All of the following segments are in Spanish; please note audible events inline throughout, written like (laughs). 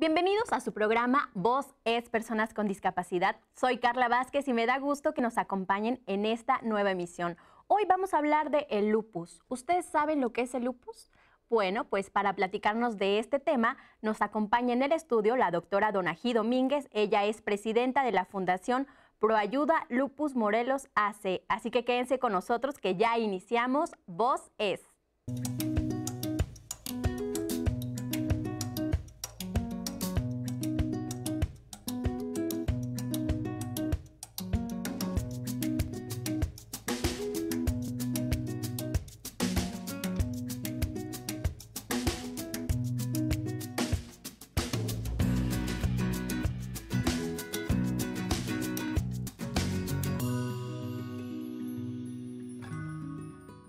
Bienvenidos a su programa Voz es Personas con Discapacidad. Soy Carla Vázquez y me da gusto que nos acompañen en esta nueva emisión. Hoy vamos a hablar de el lupus. ¿Ustedes saben lo que es el lupus? Bueno, pues para platicarnos de este tema, nos acompaña en el estudio la doctora Donají Domínguez. Ella es presidenta de la Fundación Proayuda Lupus Morelos AC. Así que quédense con nosotros que ya iniciamos Voz es.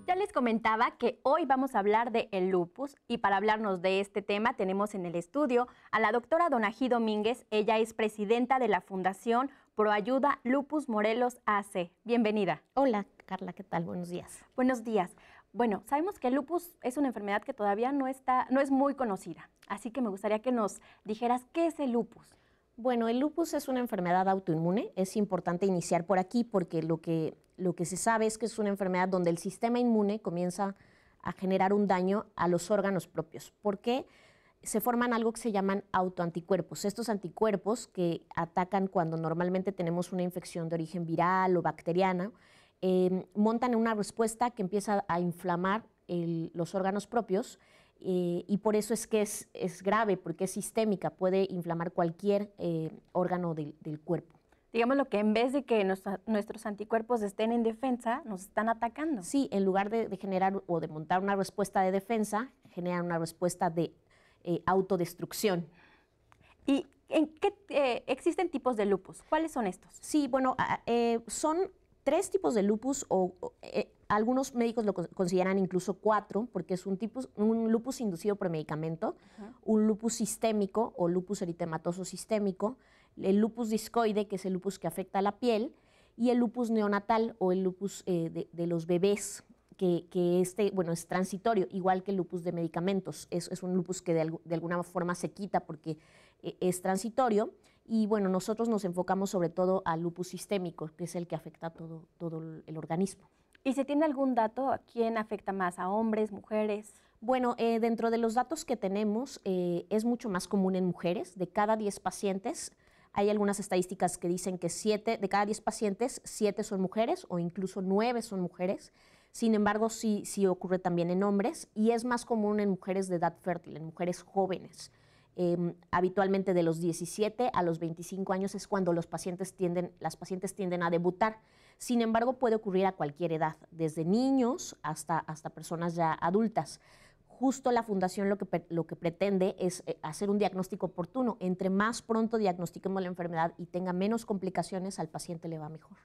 Ya les comentaba que hoy vamos a hablar de el lupus y para hablarnos de este tema tenemos en el estudio a la doctora Donají Domínguez. Ella es presidenta de la Fundación Proayuda Lupus Morelos AC. Bienvenida. Hola, Carla, ¿qué tal? Buenos días. Buenos días. Bueno, sabemos que el lupus es una enfermedad que todavía no está no es muy conocida, así que me gustaría que nos dijeras qué es el lupus. Bueno, el lupus es una enfermedad autoinmune. Es importante iniciar por aquí porque lo que, se sabe es que es una enfermedad donde el sistema inmune comienza a generar un daño a los órganos propios. porque se forman algo que se llaman autoanticuerpos. Estos anticuerpos que atacan cuando normalmente tenemos una infección de origen viral o bacteriana, eh, montan una respuesta que empieza a inflamar los órganos propios eh, y por eso es que es, es, grave, porque es sistémica, puede inflamar cualquier eh, órgano del, del, cuerpo. Digamos lo que en vez de que nuestros anticuerpos estén en defensa, nos están atacando. Sí, en lugar de, generar o de montar una respuesta de defensa, generan una respuesta de eh, autodestrucción. ¿Y en qué existen tipos de lupus? ¿Cuáles son estos? Sí, bueno, son tres tipos de lupus o, o algunos médicos lo consideran incluso cuatro, porque es un, tipo, un lupus inducido por medicamento, un lupus sistémico o lupus eritematoso sistémico, el lupus discoide, que es el lupus que afecta a la piel, y el lupus neonatal o el lupus eh, de, los bebés, que, este, bueno, es transitorio, igual que el lupus de medicamentos. Es, un lupus que de, alguna forma se quita porque eh, es transitorio. Y bueno, nosotros nos enfocamos sobre todo al lupus sistémico, que es el que afecta todo el organismo. ¿Y se tiene algún dato a quién afecta más, a hombres, mujeres? Bueno, eh, dentro de los datos que tenemos, eh, es mucho más común en mujeres. De cada 10 pacientes, hay algunas estadísticas que dicen que 7, de cada 10 pacientes, 7 son mujeres o incluso 9 son mujeres. Sin embargo, sí ocurre también en hombres y es más común en mujeres de edad fértil, en mujeres jóvenes. Em, habitualmente de los 17 a los 25 años es cuando los pacientes tienden, las pacientes tienden a debutar. Sin embargo, puede ocurrir a cualquier edad, desde niños hasta, personas ya adultas. Justo la fundación lo que, lo que pretende es eh, hacer un diagnóstico oportuno. Entre más pronto diagnostiquemos la enfermedad y tenga menos complicaciones, al paciente le va mejor.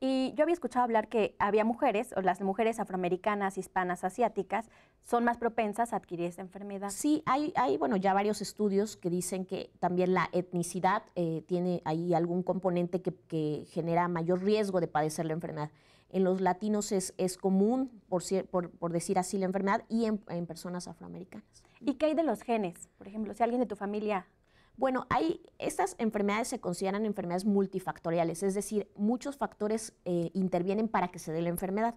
Y, yo había escuchado hablar que había mujeres, o las mujeres afroamericanas, hispanas, asiáticas, son más propensas a adquirir esta enfermedad. Sí, hay, hay bueno, ya varios estudios que dicen que también la etnicidad eh, tiene ahí algún componente que, genera mayor riesgo de padecer la enfermedad. En los latinos es, común, por, decir así, la enfermedad y en, en personas afroamericanas. ¿Y qué hay de los genes? Por ejemplo, si alguien de tu familia bueno, hay, estas enfermedades se consideran enfermedades multifactoriales, es decir, muchos factores eh, intervienen para que se dé la enfermedad.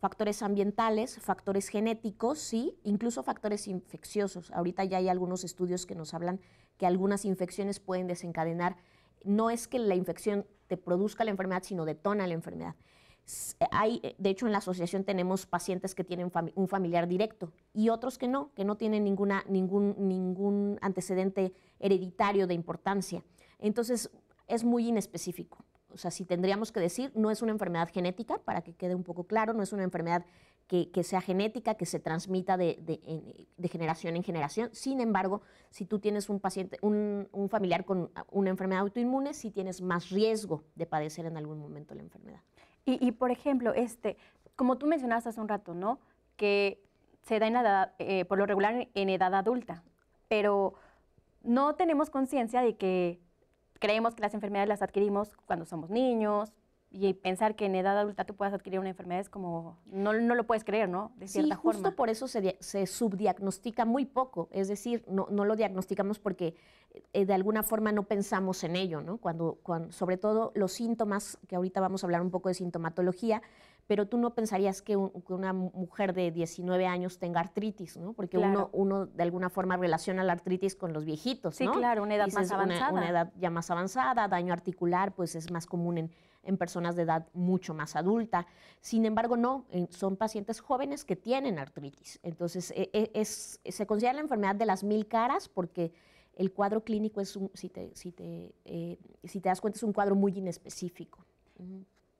Factores ambientales, factores genéticos, sí, incluso factores infecciosos. Ahorita ya hay algunos estudios que nos hablan que algunas infecciones pueden desencadenar, no es que la infección te produzca la enfermedad, sino detona la enfermedad. Eh, hay, eh, de hecho, en la asociación tenemos pacientes que tienen un familiar directo y otros que no, que no tienen ningún, antecedente hereditario de importancia. Entonces, es muy inespecífico. O sea, si tendríamos que decir, no es una enfermedad genética, para que quede un poco claro, no es una enfermedad que, sea genética, que se transmita de, generación en generación. Sin embargo, si tú tienes un paciente, un, un, familiar con ah, una enfermedad autoinmune, sí tienes más riesgo de padecer en algún momento la enfermedad. Y, por ejemplo, este, como tú mencionaste hace un rato, ¿no? Que se da en edad, eh, por lo regular en edad adulta, pero no tenemos conciencia de que creemos que las enfermedades las adquirimos cuando somos niños, y pensar que en edad adulta tú puedas adquirir una enfermedad es como, no, lo puedes creer, ¿no? De cierta sí, justo por eso se, se, subdiagnostica muy poco, es decir, no, no lo diagnosticamos porque eh, de alguna forma no pensamos en ello, ¿no? Cuando, cuando, sobre todo los síntomas, que ahorita vamos a hablar un poco de sintomatología, pero tú no pensarías que, una mujer de 19 años tenga artritis, ¿no? Porque uno, uno de alguna forma relaciona la artritis con los viejitos, ¿no? Sí, claro, una edad más avanzada. una edad ya más avanzada, daño articular, pues es más común en en personas de edad mucho más adulta. Sin embargo, no, eh, son pacientes jóvenes que tienen artritis. Entonces, e, e, es, se considera la enfermedad de las mil caras porque el cuadro clínico es si te, si te, eh, si te das cuenta, es un cuadro muy inespecífico.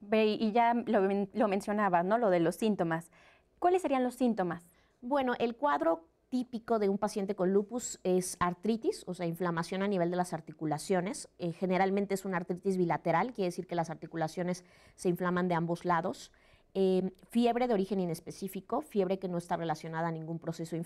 Ve, y ya lo, lo ¿no? Lo de los síntomas. ¿Cuáles serían los síntomas? Bueno, el cuadro típico de un paciente con lupus es artritis, o sea, inflamación a nivel de las articulaciones. Eh, generalmente es una artritis bilateral, quiere decir que las articulaciones se inflaman de ambos lados. Eh, fiebre de origen inespecífico, fiebre que no está relacionada a ningún proceso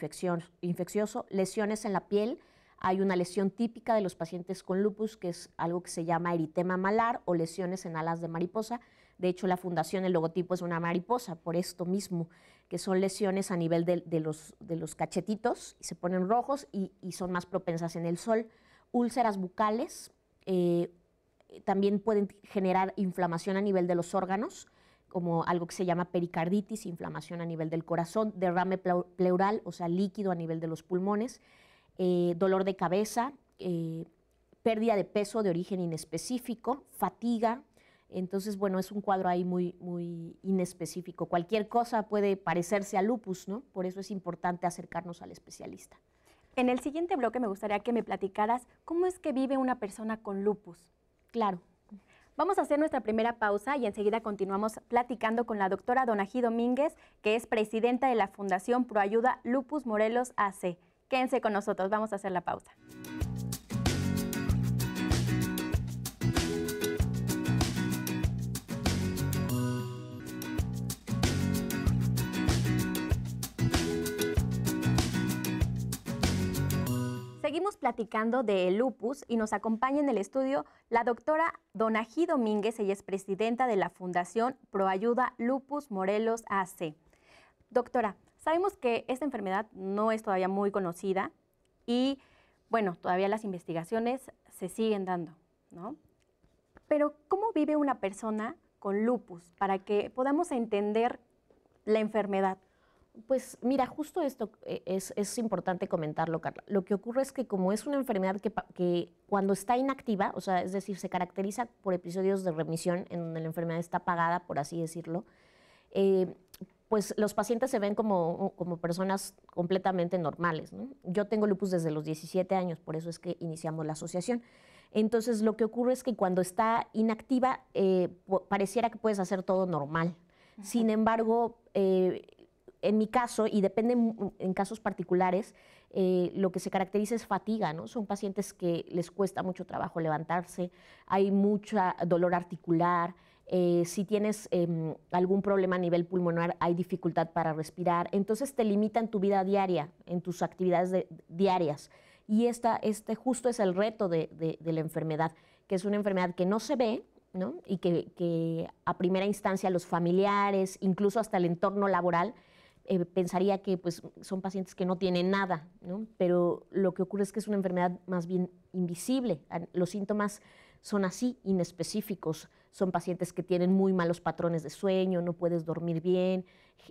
infeccioso, lesiones en la piel. Hay una lesión típica de los pacientes con lupus, que es algo que se llama eritema malar o lesiones en alas de mariposa, de hecho, la fundación, el logotipo es una mariposa, por esto mismo, que son lesiones a nivel de, los, cachetitos, y se ponen rojos y, son más propensas en el sol. Úlceras bucales eh, también pueden generar inflamación a nivel de los órganos, como algo que se llama pericarditis, inflamación a nivel del corazón, derrame pleural, o sea, líquido a nivel de los pulmones, eh, dolor de cabeza, eh, pérdida de peso de origen inespecífico, fatiga, entonces, bueno, es un cuadro ahí muy, muy inespecífico. Cualquier cosa puede parecerse a lupus, ¿no? Por eso es importante acercarnos al especialista. En el siguiente bloque me gustaría que me platicaras cómo es que vive una persona con lupus. Claro. Vamos a hacer nuestra primera pausa y enseguida continuamos platicando con la doctora Donají Domínguez, que es presidenta de la Fundación Proayuda Lupus Morelos AC. Quédense con nosotros, vamos a hacer la pausa. Seguimos platicando de lupus y nos acompaña en el estudio la doctora Donají Domínguez, ella es presidenta de la Fundación Proayuda Lupus Morelos AC. Doctora, sabemos que esta enfermedad no es todavía muy conocida y, bueno, todavía las investigaciones se siguen dando, ¿no? Pero, ¿cómo vive una persona con lupus para que podamos entender la enfermedad? pues mira, justo esto eh, es, importante comentarlo, Carla. Lo que ocurre es que como es una enfermedad que, cuando está inactiva, o sea, es decir, se caracteriza por episodios de remisión en donde la enfermedad está apagada, por así decirlo, eh, pues los pacientes se ven como, como personas completamente normales. Yo tengo lupus desde los 17 años, por eso es que iniciamos la asociación. Entonces, lo que ocurre es que cuando está inactiva, eh, pareciera que puedes hacer todo normal. Sin embargo, en mi caso, y depende en casos particulares, eh, lo que se caracteriza es fatiga, ¿no? Son pacientes que les cuesta mucho trabajo levantarse, hay mucho dolor articular, eh, si tienes em, algún problema a nivel pulmonar, hay dificultad para respirar, entonces te limitan tu vida diaria, en tus actividades diarias. Y esta, este justo es el reto de, de, la enfermedad, que es una enfermedad que no se ve, ¿no? Y que a primera instancia los familiares, incluso hasta el entorno laboral, eh, pensaría que pues, son pacientes que no tienen nada, ¿no? pero lo que ocurre es que es una enfermedad más bien invisible. Los síntomas son así, inespecíficos. Son pacientes que tienen muy malos patrones de sueño, no puedes dormir bien,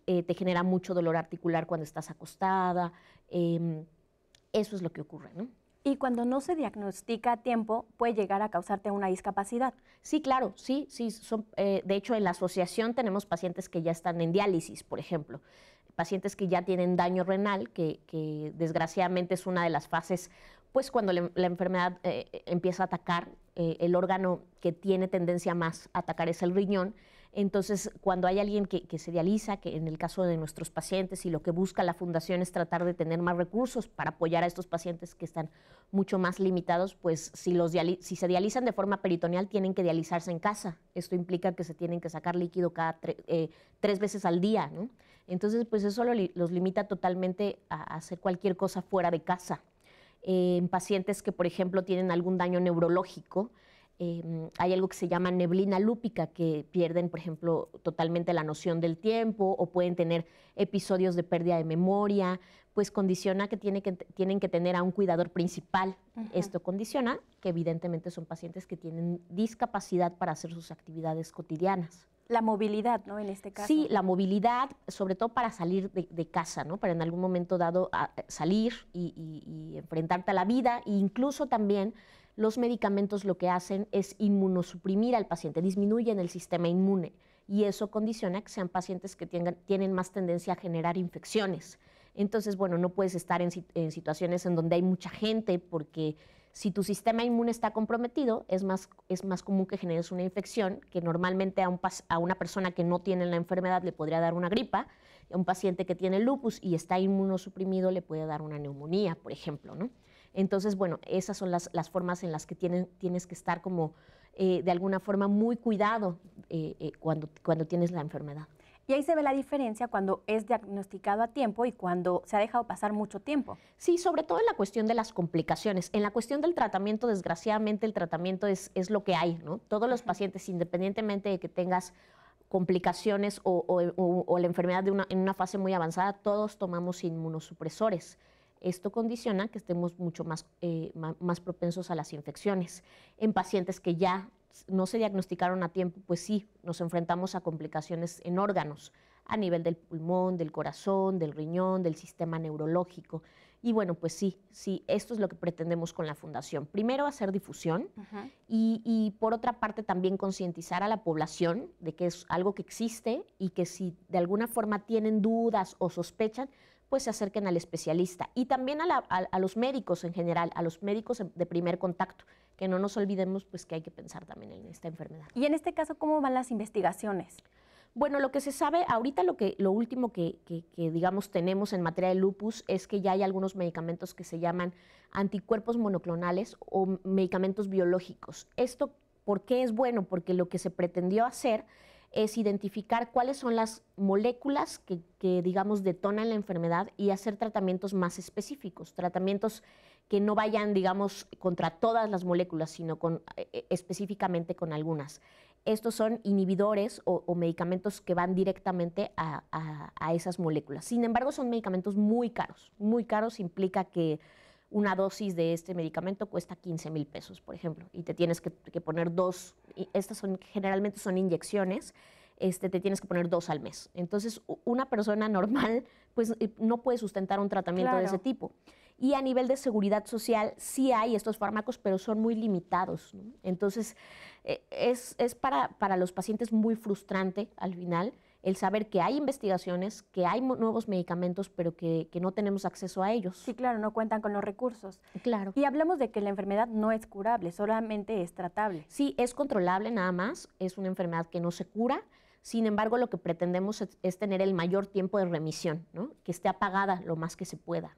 eh, te genera mucho dolor articular cuando estás acostada. Em, eso es lo que ocurre, ¿no? Y cuando no se diagnostica a tiempo, puede llegar a causarte una discapacidad. Sí, claro, sí, sí. Son, eh, de hecho, en la asociación tenemos pacientes que ya están en diálisis, por ejemplo pacientes que ya tienen daño renal, que, desgraciadamente es una de las fases, pues cuando la enfermedad eh, eh, empieza a atacar, eh, el órgano que tiene tendencia más a atacar es el riñón. Entonces, cuando hay alguien que, se dializa, que en el caso de nuestros pacientes, y lo que busca la fundación es tratar de tener más recursos para apoyar a estos pacientes que están mucho más limitados, pues si, los si se dializan de forma peritoneal, tienen que dializarse en casa. Esto implica que se tienen que sacar líquido cada tres veces al día, ¿no? Entonces, pues eso los limita totalmente a hacer cualquier cosa fuera de casa. en pacientes que, por ejemplo, tienen algún daño neurológico, em, hay algo que se llama neblina lúpica, que pierden, por ejemplo, totalmente la noción del tiempo o pueden tener episodios de pérdida de memoria, pues condiciona que, tienen que tener a un cuidador principal. Esto condiciona que evidentemente son pacientes que tienen discapacidad para hacer sus actividades cotidianas. La movilidad, ¿no? En este caso. Sí, la movilidad, sobre todo para salir de, casa, ¿no? Para en algún momento dado ah, salir y, enfrentarte a la vida. E incluso también los medicamentos lo que hacen es inmunosuprimir al paciente, disminuyen el sistema inmune. Y eso condiciona que sean pacientes que tengan, tienen más tendencia a generar infecciones. Entonces, bueno, no puedes estar en situaciones en donde hay mucha gente porque si tu sistema inmune está comprometido, es más, es más común que generes una infección, que normalmente a, una persona que no tiene la enfermedad le podría dar una gripa, a un paciente que tiene lupus y está inmunosuprimido le puede dar una neumonía, por ejemplo, ¿no? Entonces, bueno, esas son las, formas en las que tienes que estar como eh, de alguna forma muy cuidado eh, eh, cuando tienes la enfermedad. Y ahí se ve la diferencia cuando es diagnosticado a tiempo y cuando se ha dejado pasar mucho tiempo. Sí, sobre todo en la cuestión de las complicaciones. En la cuestión del tratamiento, desgraciadamente, el tratamiento es, es lo que hay, ¿no? Todos los pacientes, independientemente de que tengas complicaciones o, la enfermedad en una fase muy avanzada, todos tomamos inmunosupresores. Esto condiciona que estemos mucho más, eh, más propensos a las infecciones. En pacientes que ya no se diagnosticaron a tiempo, pues sí, nos enfrentamos a complicaciones en órganos, a nivel del pulmón, del corazón, del riñón, del sistema neurológico. Y bueno, pues sí, sí, esto es lo que pretendemos con la fundación. Primero hacer difusión y, por otra parte también concientizar a la población de que es algo que existe y que si de alguna forma tienen dudas o sospechan, pues se acerquen al especialista y también a los médicos en general, a los médicos de primer contacto que no nos olvidemos pues que hay que pensar también en esta enfermedad. Y en este caso, ¿cómo van las investigaciones? Bueno, lo que se sabe ahorita, lo, que, lo último que, que, digamos tenemos en materia de lupus es que ya hay algunos medicamentos que se llaman anticuerpos monoclonales o medicamentos biológicos. Esto, ¿por qué es bueno? Porque lo que se pretendió hacer es identificar cuáles son las moléculas que, que digamos, detonan la enfermedad y hacer tratamientos más específicos, tratamientos que no vayan, digamos, contra todas las moléculas, sino eh, eh, específicamente con algunas. Estos son inhibidores o, medicamentos que van directamente a, esas moléculas. Sin embargo, son medicamentos muy caros. Muy caros implica que una dosis de este medicamento cuesta 15 mil pesos, por ejemplo, y te tienes que, poner dos, y estas son, generalmente son inyecciones, este, te tienes que poner dos al mes. Entonces, una persona normal pues, eh, no puede sustentar un tratamiento de ese tipo. Y a nivel de seguridad social sí hay estos fármacos, pero son muy limitados. Entonces, eh, es, para, para, los pacientes muy frustrante al final el saber que hay investigaciones, que hay nuevos medicamentos, pero que, no tenemos acceso a ellos. Sí, claro, no cuentan con los recursos. Claro. Y hablamos de que la enfermedad no es curable, solamente es tratable. Sí, es controlable nada más, es una enfermedad que no se cura. Sin embargo, lo que pretendemos es, tener el mayor tiempo de remisión, que esté apagada lo más que se pueda.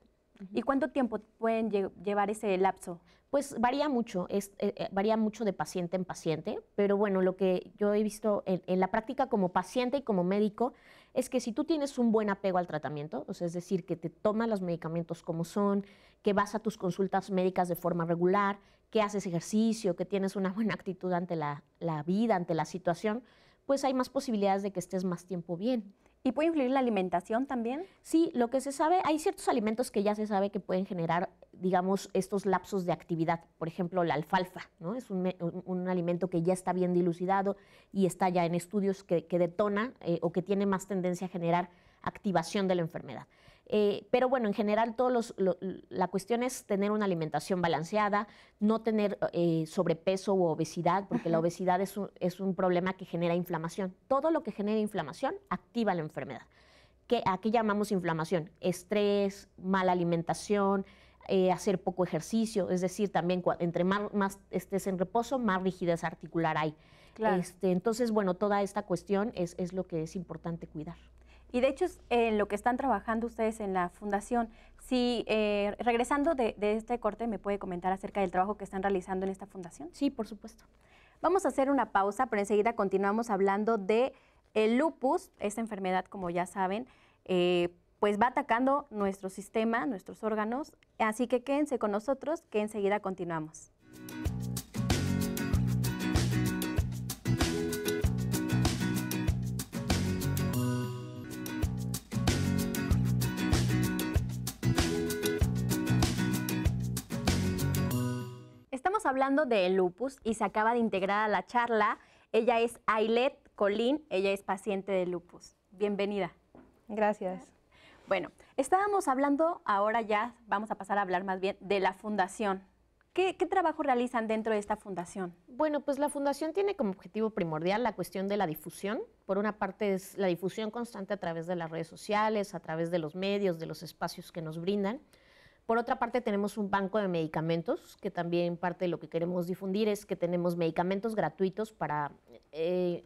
¿Y cuánto tiempo pueden llevar ese lapso? Pues varía mucho, eh, eh, varía mucho de paciente en paciente, pero bueno, lo que yo he visto en, la práctica como paciente y como médico es que si tú tienes un buen apego al tratamiento, es decir, que te tomas los medicamentos como son, que vas a tus consultas médicas de forma regular, que haces ejercicio, que tienes una buena actitud ante la vida, ante la situación, pues hay más posibilidades de que estés más tiempo bien. ¿Y puede influir la alimentación también? Sí, lo que se sabe, hay ciertos alimentos que ya se sabe que pueden generar, digamos, estos lapsos de actividad. Por ejemplo, la alfalfa, ¿no? Es un, alimento que ya está bien dilucidado y está ya en estudios que, detona eh, o que tiene más tendencia a generar activación de la enfermedad. Eh, pero bueno, en general, todos la cuestión es tener una alimentación balanceada, no tener eh, sobrepeso u obesidad, porque la obesidad es un, problema que genera inflamación. Todo lo que genera inflamación activa la enfermedad. ¿Qué, ¿A llamamos inflamación? Estrés, mala alimentación, eh, hacer poco ejercicio, es decir, también entre más, estés en reposo, más rigidez articular hay. Este, entonces, bueno, toda esta cuestión es lo que es importante cuidar. Y de hecho en eh, lo que están trabajando ustedes en la fundación. Si eh, regresando de, este corte me puede comentar acerca del trabajo que están realizando en esta fundación. Sí, por supuesto. Vamos a hacer una pausa, pero enseguida continuamos hablando de el lupus, esta enfermedad, como ya saben, eh, pues va atacando nuestro sistema, nuestros órganos. Así que quédense con nosotros, que enseguida continuamos. hablando de lupus y se acaba de integrar a la charla. Ella es Ailet Colín, ella es paciente de lupus. Bienvenida. Gracias. Bueno, estábamos hablando, ahora ya vamos a pasar a hablar más bien de la fundación. ¿Qué, ¿Qué, trabajo realizan dentro de esta fundación? Bueno, pues la fundación tiene como objetivo primordial la cuestión de la difusión. Por una parte es la difusión constante a través de las redes sociales, a través de los medios, de los espacios que nos brindan. Por otra parte, tenemos un banco de medicamentos, que también parte de lo que queremos difundir es que tenemos medicamentos gratuitos para... Eh,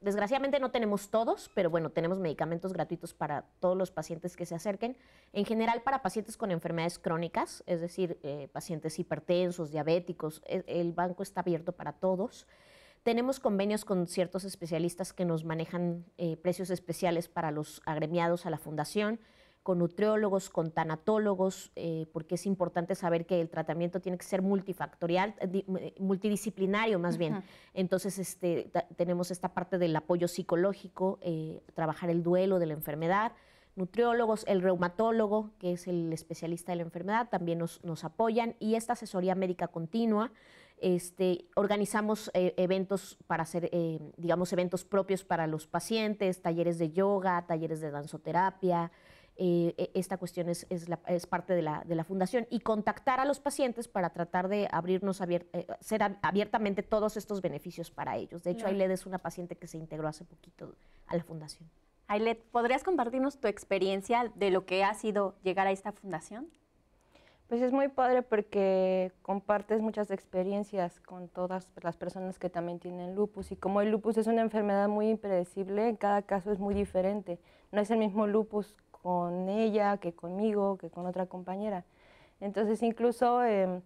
desgraciadamente no tenemos todos, pero bueno, tenemos medicamentos gratuitos para todos los pacientes que se acerquen. En general, para pacientes con enfermedades crónicas, es decir, eh, pacientes hipertensos, diabéticos, e, el, banco está abierto para todos. Tenemos convenios con ciertos especialistas que nos manejan eh, precios especiales para los agremiados a la fundación con nutriólogos, con tanatólogos, eh, porque es importante saber que el tratamiento tiene que ser multifactorial, eh, eh, multidisciplinario más bien. Entonces este, tenemos esta parte del apoyo psicológico, trabajar el duelo de la enfermedad, nutriólogos, el reumatólogo, que es el especialista de la enfermedad, también nos, apoyan, y esta asesoría médica continua. Este, organizamos eventos para hacer, digamos, eventos propios para los pacientes, talleres de yoga, talleres de danzoterapia, eh, e, esta cuestión es, es, parte de la, de la, fundación, y contactar a los pacientes para tratar de abrirnos, eh, ser abiertamente todos estos beneficios para ellos. De hecho, no. Ailed es una paciente que se integró hace poquito a la fundación. Ailet, ¿podrías compartirnos tu experiencia de lo que ha sido llegar a esta fundación? Pues es muy padre porque compartes muchas experiencias con todas las personas que también tienen lupus y como el lupus es una enfermedad muy impredecible, en cada caso es muy diferente. No es el mismo lupus con ella, que conmigo, que con otra compañera. Entonces incluso em,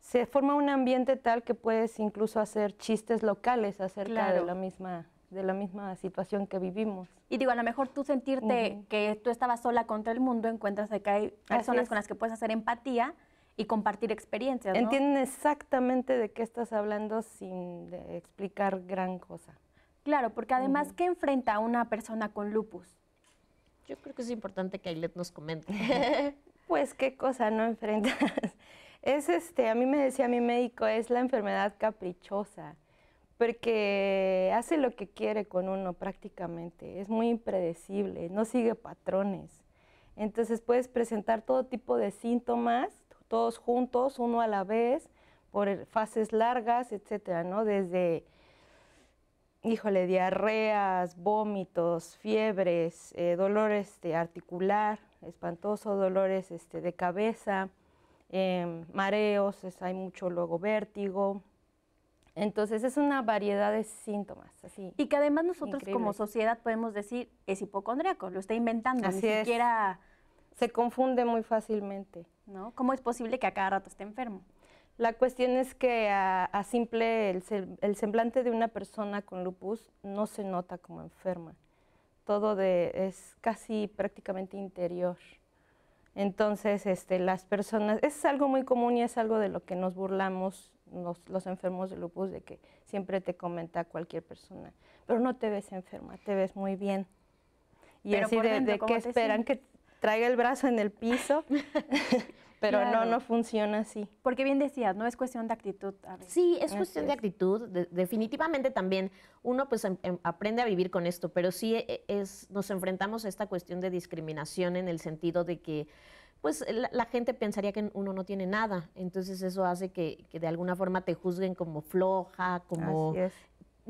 se forma un ambiente tal que puedes incluso hacer chistes locales acerca de la misma de la misma situación que vivimos. Y digo, a lo mejor tú sentirte que tú estabas sola contra el mundo, encuentras que hay personas con las que puedes hacer empatía y compartir experiencias. Entienden exactamente de qué estás hablando sin explicar gran cosa. Claro, porque además, que ¿qué enfrenta una persona con lupus? Yo creo que es importante que Ailet nos comente. (laughs) pues qué cosa, ¿no? Enfrentas. (laughs) Es este, a mí me decía mi médico, es la enfermedad caprichosa, porque hace lo que quiere con uno prácticamente, es muy impredecible, no sigue patrones. Entonces puedes presentar todo tipo de síntomas, todos juntos, uno a la vez, por fases largas, etcétera, ¿no? Desde híjole, diarreas, vómitos, fiebres, eh, dolores de articular, espantoso, dolores este, de cabeza, em, mareos, hay mucho luego vértigo. Entonces es una variedad de síntomas. Así, y que además nosotros como sociedad podemos decir, es hipocondríaco, lo está inventando, así ni siquiera... Se confunde muy fácilmente. ¿No? ¿Cómo es posible que a cada rato esté enfermo? La cuestión es que a, simple, el, semblante de una persona con lupus no se nota como enferma. Todo de, es casi prácticamente interior. Entonces, este, las personas, es algo muy común y es algo de lo que nos burlamos los, enfermos de lupus, de que siempre te comenta cualquier persona, pero no te ves enferma, te ves muy bien. Y pero así de, ¿qué que esperan? Que traiga el brazo en el piso, (laughs) pero no, no funciona así. Porque bien decías, no es cuestión de actitud. Sí, es cuestión de actitud, definitivamente también uno pues em, em, aprende a vivir con esto, pero sí e, es, nos enfrentamos a esta cuestión de discriminación en el sentido de que pues la, gente pensaría que uno no tiene nada. Entonces eso hace que, que de alguna forma te juzguen como floja, como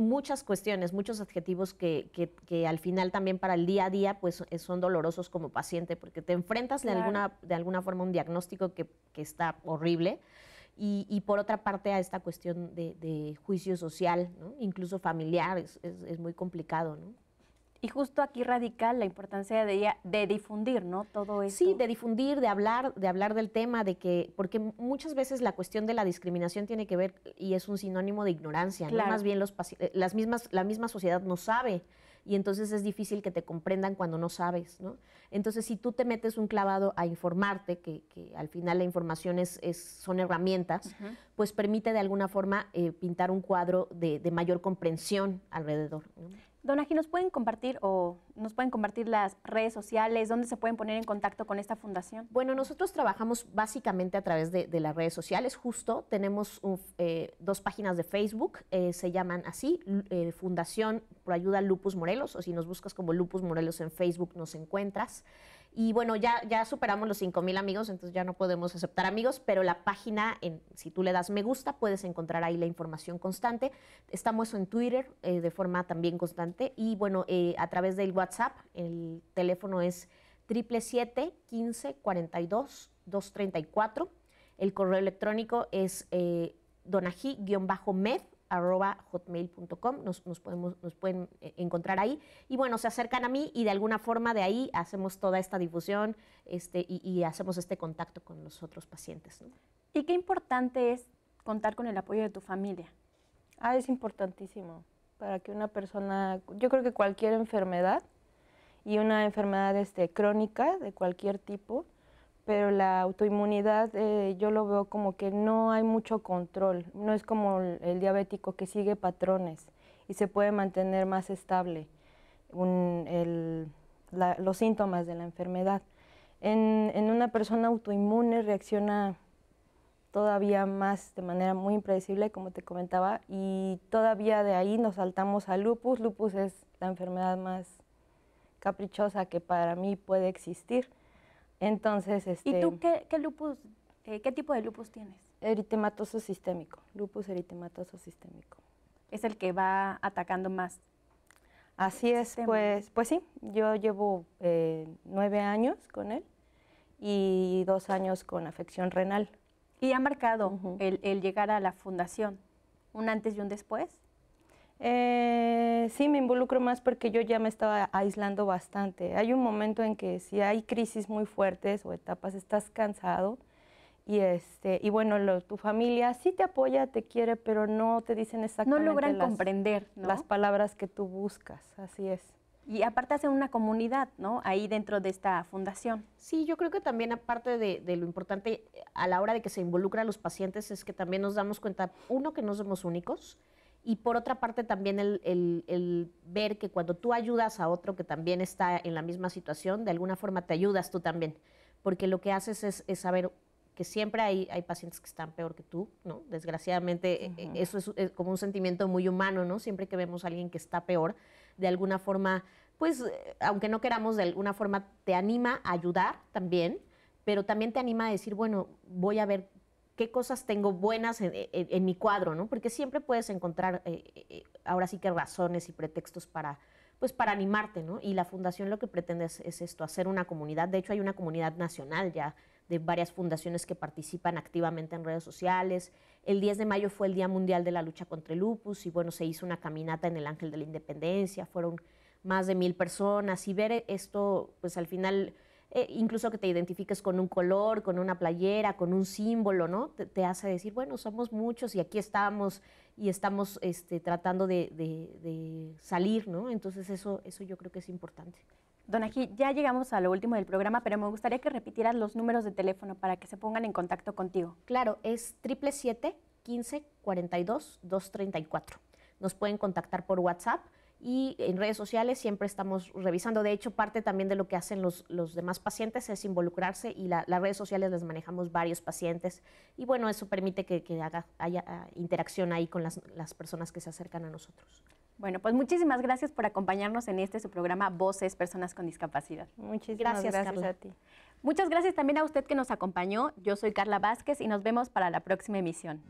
muchas cuestiones, muchos adjetivos que, al final también para el día a día pues eh, son dolorosos como paciente porque te enfrentas de, alguna, de alguna forma a un diagnóstico que, está horrible y, por otra parte a esta cuestión de, juicio social, incluso familiar, es, es muy complicado. ¿no? Y justo aquí radica la importancia de, de difundir, ¿no? Todo eso. Sí, de difundir, de hablar, de hablar del tema, de que, porque muchas veces la cuestión de la discriminación tiene que ver y es un sinónimo de ignorancia, Más bien los eh, las mismas, la misma sociedad no sabe y entonces es difícil que te comprendan cuando no sabes, ¿no? Entonces, si tú te metes un clavado a informarte, que, al final la información es, son herramientas, pues permite de alguna forma eh, pintar un cuadro de, de mayor comprensión alrededor. Don Aji, ¿nos pueden compartir o nos pueden compartir las redes sociales? ¿Dónde se pueden poner en contacto con esta fundación? Bueno, nosotros trabajamos básicamente a través de, las redes sociales, justo. Tenemos eh, dos páginas de Facebook, eh, se llaman así, eh, Fundación Pro Ayuda Lupus Morelos, o si nos buscas como Lupus Morelos en Facebook, nos encuentras. Y bueno, ya, ya superamos los 5.000 amigos, entonces ya no podemos aceptar amigos, pero la página, en, si tú le das me gusta, puedes encontrar ahí la información constante. Estamos en Twitter eh, de forma también constante y bueno, eh, a través del WhatsApp, el teléfono es 777 15 234. El correo electrónico es eh, donají-med arroba hotmail.com, nos, nos, nos pueden eh, encontrar ahí. Y bueno, se acercan a mí y de alguna forma de ahí hacemos toda esta difusión este, y, y hacemos este contacto con los otros pacientes. ¿no? ¿Y qué importante es contar con el apoyo de tu familia? Ah, es importantísimo para que una persona, yo creo que cualquier enfermedad y una enfermedad este, crónica de cualquier tipo, pero la autoinmunidad eh, yo lo veo como que no hay mucho control, no es como el, diabético que sigue patrones y se puede mantener más estable los síntomas de la enfermedad. En, en, una persona autoinmune reacciona todavía más de manera muy impredecible, como te comentaba, y todavía de ahí nos saltamos a lupus. Lupus es la enfermedad más caprichosa que para mí puede existir entonces, este... ¿Y tú este, qué, qué lupus, eh, qué tipo de lupus tienes? Eritematoso sistémico, lupus eritematoso sistémico. Es el que va atacando más. Así es, pues, pues sí, yo llevo eh, nueve años con él y dos años con afección renal. ¿Y ha marcado el, el llegar a la fundación? ¿Un antes y un después? Eh, sí, me involucro más porque yo ya me estaba aislando bastante. Hay un momento en que si hay crisis muy fuertes o etapas, estás cansado y este y bueno, tu familia sí te apoya, te quiere, pero no te dicen exactamente. No logran las, comprender las palabras que tú buscas. Así es. Y aparte hace una comunidad, ¿no? Ahí dentro de esta fundación. Sí, yo creo que también aparte de, de, lo importante a la hora de que se involucran los pacientes es que también nos damos cuenta, uno, que no somos únicos, y por otra parte también el, ver que cuando tú ayudas a otro que también está en la misma situación, de alguna forma te ayudas tú también, porque lo que haces es, saber que siempre hay, hay, pacientes que están peor que tú, ¿no? Desgraciadamente e, e, eso es, es, como un sentimiento muy humano, ¿no? Siempre que vemos a alguien que está peor, de alguna forma, pues aunque no queramos, de alguna forma te anima a ayudar también, pero también te anima a decir, bueno, voy a ver qué cosas tengo buenas e, e, en, mi cuadro, ¿no? Porque siempre puedes encontrar, eh, eh, ahora sí que razones y pretextos para, pues para animarte, ¿no? Y la fundación lo que pretende es, esto, hacer una comunidad. De hecho, hay una comunidad nacional ya de varias fundaciones que participan activamente en redes sociales. El 10 de mayo fue el Día Mundial de la Lucha contra el Lupus y bueno, se hizo una caminata en el Ángel de la Independencia, fueron más de mil personas y ver e, esto, pues al final eh, incluso que te identifiques con un color, con una playera, con un símbolo, ¿no? Te, hace decir, bueno, somos muchos y aquí estamos y estamos este, tratando de, salir, ¿no? Entonces eso, yo creo que es importante. Don aquí ya llegamos a lo último del programa, pero me gustaría que repitieras los números de teléfono para que se pongan en contacto contigo. Claro, es 777 15 42 234. Nos pueden contactar por WhatsApp y en redes sociales siempre estamos revisando. De hecho, parte también de lo que hacen los, los demás pacientes es involucrarse y las redes sociales las manejamos varios pacientes y bueno, eso permite que, que haga, haya ah, interacción ahí con las, las, personas que se acercan a nosotros. Bueno, pues muchísimas gracias por acompañarnos en este su programa Voces Personas con Discapacidad. Muchísimas gracias, a ti. Muchas gracias también a usted que nos acompañó. Yo soy Carla Vázquez y nos vemos para la próxima emisión.